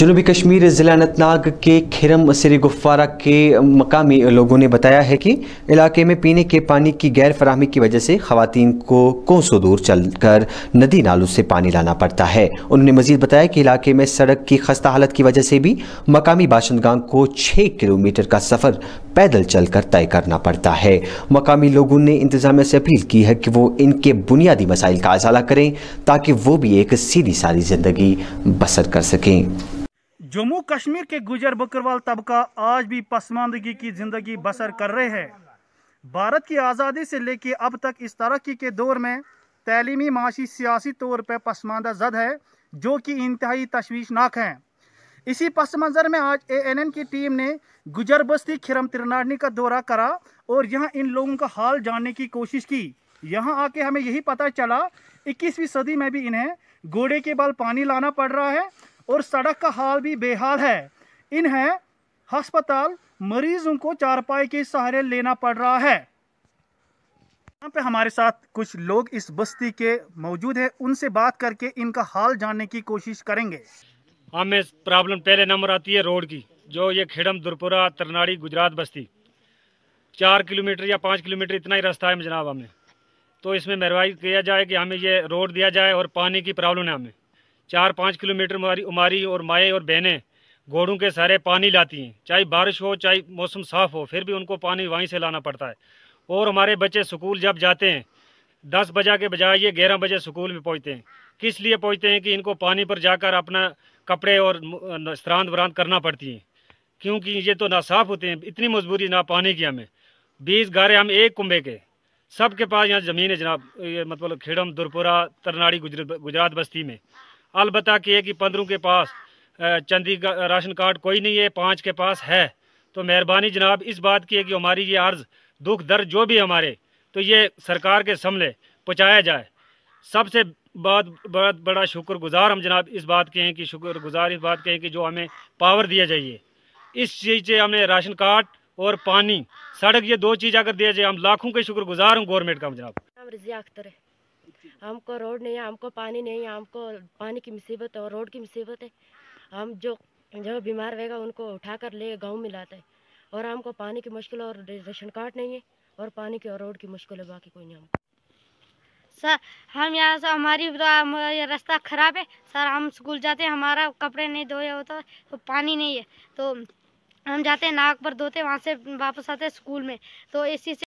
जनूबी कश्मीर ज़िला अनंतनाग के खिरम श्री गुफ्वारा के मकामी लोगों ने बताया है कि इलाके में पीने के पानी की गैर फरहमी की वजह से खातन को कोसों दूर चलकर नदी नालों से पानी लाना पड़ता है उन्होंने मजीद बताया कि इलाके में सड़क की खस्ता हालत की वजह से भी मकामी बाशंदगान को छः किलोमीटर का सफ़र पैदल चलकर तय करना पड़ता है मकामी लोगों ने इंतजामिया से अपील की है कि वो इनके बुनियादी मसाइल का अजाला करें ताकि वो भी एक सीधी सारी ज़िंदगी बसर कर सकें जम्मू कश्मीर के गुजर बकरवाल तबका आज भी पसमानदगी की ज़िंदगी बसर कर रहे हैं भारत की आज़ादी से लेकर अब तक इस तरक्की के दौर में तैलीमी माशी सियासी तौर पर पसमानदा जद है जो कि इंतहाई तशवीशनाक हैं इसी पस मंज़र में आज ए एन एन की टीम ने गुजर बस्ती खिरम त्रिनाडनी का दौरा करा और यहाँ इन लोगों का हाल जानने की कोशिश की यहाँ आके हमें यही पता चला 21वीं सदी में भी इन्हें घोड़े के बाल पानी लाना पड़ रहा है और सड़क का हाल भी बेहाल है इन्हें हस्पताल मरीजों को चारपाई के सहारे लेना पड़ रहा है यहाँ पे हमारे साथ कुछ लोग इस बस्ती के मौजूद है उनसे बात करके इनका हाल जानने की कोशिश करेंगे हमें हाँ, प्रॉब्लम पहले नंबर आती है रोड की जो ये खेड़म दुरपुरा तरनाड़ी गुजरात बस्ती चार किलोमीटर या पाँच किलोमीटर इतना ही रास्ता है जनाब हमें तो इसमें मेहरबानी किया जाए कि हमें ये रोड दिया जाए और पानी की प्रॉब्लम है हमें चार पाँच किलोमीटर हमारी उमारी और माएँ और बहनें घोड़ों के सारे पानी लाती हैं चाहे बारिश हो चाहे मौसम साफ़ हो फिर भी उनको पानी वहीं से लाना पड़ता है और हमारे बच्चे स्कूल जब जाते हैं दस बजा के बजाय ये ग्यारह बजे स्कूल में पहुँचते हैं किस लिए पहुँचते हैं कि इनको पानी पर जाकर अपना कपड़े और स्नान वरान करना पड़ती हैं क्योंकि ये तो ना साफ़ होते हैं इतनी मजबूरी ना पानी की हमें बीस गारे हम एक कुंबे के सबके पास यहाँ ज़मीन है जनाब ये मतलब खेड़म दुरपुरा तरनाड़ी गुजरात बस्ती में अलबत् कि है कि पंद्रह के पास चंदी का राशन कार्ड कोई नहीं है पाँच के पास है तो मेहरबानी जनाब इस बात की है कि हमारी ये अर्ज़ दुख दर्द जो भी हमारे तो ये सरकार के सामने पहुँचाया जाए सबसे बहुत बड़ा बड़ा शुक्रगुजार हम जनाब इस बात के हैं कि शुक्रगुजार इस बात के हैं कि जो हमें पावर दिया जाइए इस चीज़ से हमें राशन कार्ड और पानी सड़क ये दो चीज़ अगर दिया जाए हम लाखों के शुक्रगुजार हूँ गवर्नमेंट का जनाब अख्तर है हमको रोड नहीं है हमको पानी नहीं है हमको पानी की मुसीबत है और रोड की मुसीबत है हम जो जो बीमार रहेगा उनको उठा कर ले गाँव में लाते हैं और हमको पानी की मुश्किल और राशन कार्ड नहीं है और पानी की और रोड की मुश्किल है बाकी कोई नहीं सर हम यहाँ से हमारी रास्ता ख़राब है सर हम स्कूल जाते हैं हमारा कपड़े नहीं धोए होता तो पानी नहीं है तो हम जाते हैं नाक पर धोते वहाँ से वापस आते हैं स्कूल में तो इसी से